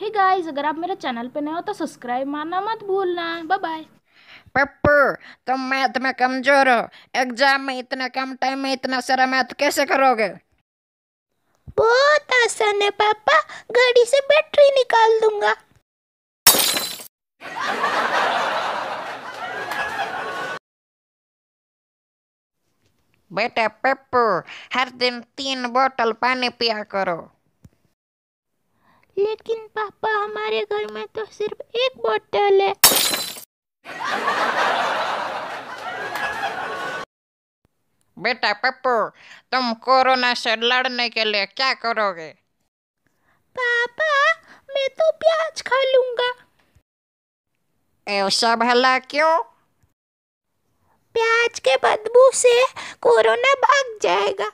hey guys अगर आप मेरे चैनल पे नए हो तो सब्सक्राइब मारना मत भूलना बाय बाय पप्पू तुम मैथ में कमजोर हो एग्जाम में इतने कम टाइम में इतना सारा मैथ कैसे करोगे बहुत आसान है पापा गाड़ी से बैटरी निकाल दूंगा बेटा पप्पू हर दिन तीन बोतल पानी पिया करो लेकिन पापा हमारे घर में तो सिर्फ एक बोतल है बेटा पप्पू तुम कोरोना से लड़ने के लिए क्या करोगे पापा मैं तो प्याज खा लूंगा ऐसा भला क्यों प्याज के बदबू से कोरोना भाग जाएगा